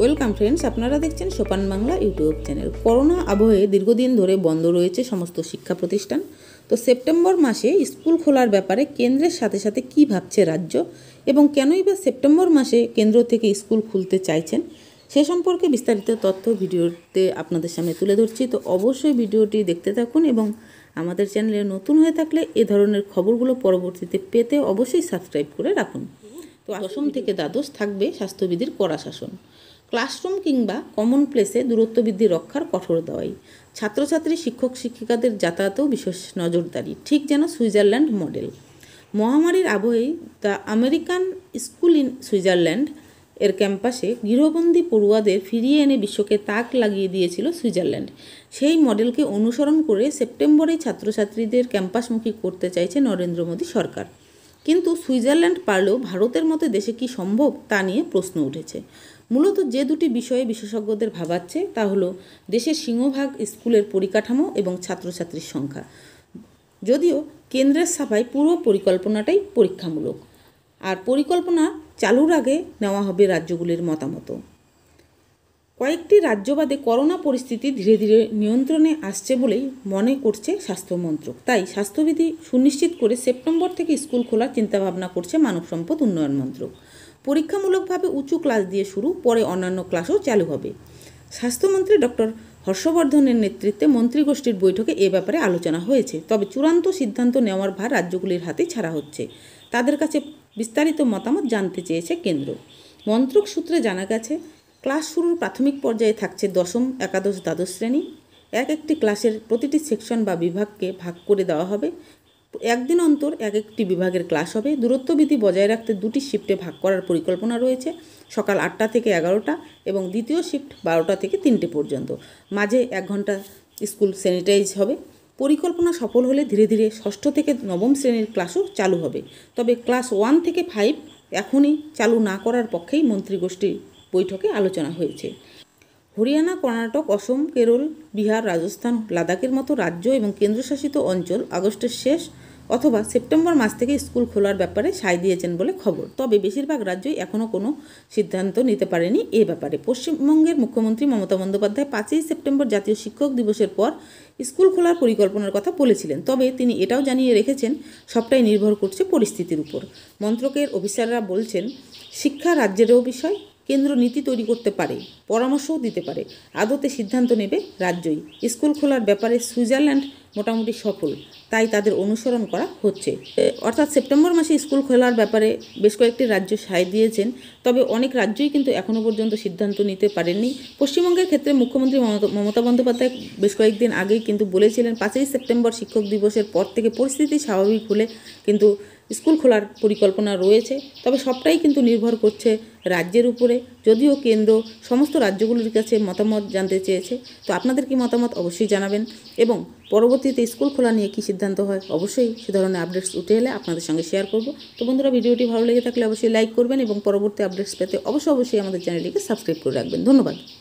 welcome friends আপনারা দেখছেন সোপান বাংলা ইউটিউব চ্যানেল করোনা আবহে দীর্ঘদিন ধরে বন্ধ রয়েছে সমস্ত শিক্ষা প্রতিষ্ঠান তো সেপ্টেম্বর মাসে স্কুল খোলার ব্যাপারে কেন্দ্রের সাথে সাথে কি ভাবছে রাজ্য এবং কেনই বা সেপ্টেম্বর মাসে কেন্দ্র থেকে স্কুল খুলতে চাইছেন সে সম্পর্কে বিস্তারিত তথ্য ভিডিওতে আপনাদের সামনে তুলে ধরছি তো অবশ্যই ভিডিওটি দেখতে থাকুন এবং আমাদের চ্যানেলে নতুন হয়ে থাকলে এ ধরনের খবরগুলো পরবর্তীতে পেতে অবশ্যই সাবস্ক্রাইব করে রাখুন তো দশম থেকে দ্বাদশ থাকবে স্বাস্থ্যবিধির কড়া শাসন ক্লাসরুম কিংবা কমন প্লেসে দূরত্ব বৃদ্ধি রক্ষার কঠোর দেওয়াই ছাত্রছাত্রী শিক্ষক শিক্ষিকাদের যাতায়াতেও বিশেষ নজরদারি ঠিক যেন সুইজারল্যান্ড মডেল মহামারীর আবহেই the American school in Switzerland এর ক্যাম্পাসে গৃহবন্দী পড়ুয়াদের ফিরিয়ে এনে বিশ্বকে তাক লাগিয়ে দিয়েছিল সুইজারল্যান্ড সেই মডেলকে অনুসরণ করে সেপ্টেম্বরেই ছাত্রছাত্রীদের ক্যাম্পাসমুখী করতে চাইছে নরেন্দ্র মোদী সরকার কিন্তু সুইজারল্যান্ড পারলেও ভারতের মতো দেশে কি সম্ভব তা নিয়ে প্রশ্ন উঠেছে মূলত যে দুটি বিষয়ে বিশেষজ্ঞদের ভাবাচ্ছে তা হলো দেশের সিংহভাগ স্কুলের পরিকাঠামো এবং ছাত্রছাত্রীর সংখ্যা যদিও কেন্দ্রের সাফায় পুরো পরিকল্পনাটাই পরীক্ষামূলক আর পরিকল্পনা চালুর আগে নেওয়া হবে রাজ্যগুলির মতামত কয়েকটি রাজ্যবাদে করোনা পরিস্থিতি ধীরে ধীরে নিয়ন্ত্রণে আসছে বলেই মনে করছে স্বাস্থ্যমন্ত্রক তাই স্বাস্থ্যবিধি সুনিশ্চিত করে সেপ্টেম্বর থেকে স্কুল খোলার চিন্তাভাবনা করছে মানব সম্পদ উন্নয়ন মন্ত্রক পরীক্ষামূলকভাবে উঁচু ক্লাস দিয়ে শুরু পরে অন্যান্য ক্লাসও চালু হবে স্বাস্থ্যমন্ত্রী ডক্টর হর্ষবর্ধনের নেতৃত্বে মন্ত্রীগোষ্ঠীর বৈঠকে এ ব্যাপারে আলোচনা হয়েছে তবে চূড়ান্ত সিদ্ধান্ত নেওয়ার ভার রাজ্যগুলির হাতে ছাড়া হচ্ছে তাদের কাছে বিস্তারিত মতামত জানতে চেয়েছে কেন্দ্র মন্ত্রক সূত্রে জানা গেছে ক্লাস শুরুর প্রাথমিক পর্যায়ে থাকছে দশম একাদশ দ্বাদশ শ্রেণী এক একটি ক্লাসের প্রতিটি সেকশন বা বিভাগকে ভাগ করে দেওয়া হবে একদিন অন্তর এক একটি বিভাগের ক্লাস হবে দূরত্ববিধি বজায় রাখতে দুটি শিফটে ভাগ করার পরিকল্পনা রয়েছে সকাল আটটা থেকে এগারোটা এবং দ্বিতীয় শিফট বারোটা থেকে তিনটে পর্যন্ত মাঝে এক ঘন্টা স্কুল স্যানিটাইজ হবে পরিকল্পনা সফল হলে ধীরে ধীরে ষষ্ঠ থেকে নবম শ্রেণীর ক্লাসও চালু হবে তবে ক্লাস ওয়ান থেকে ফাইভ এখনই চালু না করার পক্ষেই মন্ত্রীগোষ্ঠী বৈঠকে আলোচনা হয়েছে হরিয়ানা কর্ণাটক অসম কেরল বিহার রাজস্থান লাদাখের মতো রাজ্য এবং কেন্দ্রশাসিত অঞ্চল আগস্টের শেষ অথবা সেপ্টেম্বর মাস থেকে স্কুল খোলার ব্যাপারে সায় দিয়েছেন বলে খবর তবে বেশিরভাগ রাজ্যই এখনও কোনো সিদ্ধান্ত নিতে পারেনি এ ব্যাপারে পশ্চিমবঙ্গের মুখ্যমন্ত্রী মমতা বন্দ্যোপাধ্যায় পাঁচই সেপ্টেম্বর জাতীয় শিক্ষক দিবসের পর স্কুল খোলার পরিকল্পনার কথা বলেছিলেন তবে তিনি এটাও জানিয়ে রেখেছেন সবটাই নির্ভর করছে পরিস্থিতির উপর মন্ত্রকের অফিসাররা বলছেন শিক্ষা রাজ্যেরও বিষয় কেন্দ্র নীতি তৈরি করতে পারে পরামর্শও দিতে পারে আদতে সিদ্ধান্ত নেবে রাজ্যই স্কুল খোলার ব্যাপারে সুইজারল্যান্ড মোটামুটি সফল তাই তাদের অনুসরণ করা হচ্ছে অর্থাৎ সেপ্টেম্বর মাসে স্কুল খোলার ব্যাপারে বেশ কয়েকটি রাজ্য সায় দিয়েছেন তবে অনেক রাজ্যই কিন্তু এখনও পর্যন্ত সিদ্ধান্ত নিতে পারেননি পশ্চিমবঙ্গের ক্ষেত্রে মুখ্যমন্ত্রী মমতা বন্দ্যোপাধ্যায় বেশ কয়েকদিন আগেই কিন্তু বলেছিলেন পাঁচই সেপ্টেম্বর শিক্ষক দিবসের পর থেকে পরিস্থিতি স্বাভাবিক হলে কিন্তু স্কুল খোলার পরিকল্পনা রয়েছে তবে সবটাই কিন্তু নির্ভর করছে রাজ্যের উপরে যদিও কেন্দ্র সমস্ত রাজ্যগুলির কাছে মতামত জানতে চেয়েছে তো আপনাদের কি মতামত অবশ্যই জানাবেন এবং পরবর্তীতে স্কুল খোলা নিয়ে কী সিদ্ধান্ত হয় অবশ্যই সে ধরনের আপডেটস উঠে এলে আপনাদের সঙ্গে শেয়ার করব তো বন্ধুরা ভিডিওটি ভালো লেগে থাকলে অবশ্যই লাইক করবেন এবং পরবর্তী আপডেটস পেতে অবশ্যই অবশ্যই আমাদের চ্যানেলটিকে সাবস্ক্রাইব করে রাখবেন ধন্যবাদ